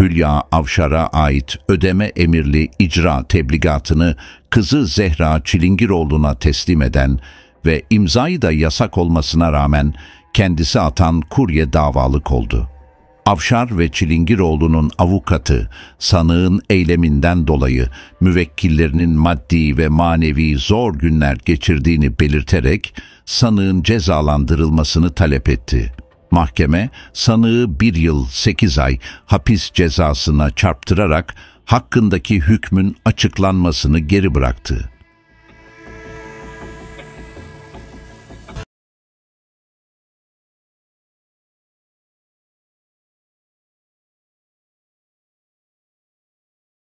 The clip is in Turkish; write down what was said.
Hülya Avşar'a ait ödeme emirli icra tebligatını kızı Zehra Çilingiroğlu'na teslim eden ve imzayı da yasak olmasına rağmen kendisi atan kurye davalık oldu. Avşar ve Çilingiroğlu'nun avukatı, sanığın eyleminden dolayı müvekkillerinin maddi ve manevi zor günler geçirdiğini belirterek sanığın cezalandırılmasını talep etti. Mahkeme sanığı bir yıl sekiz ay hapis cezasına çarptırarak hakkındaki hükmün açıklanmasını geri bıraktı.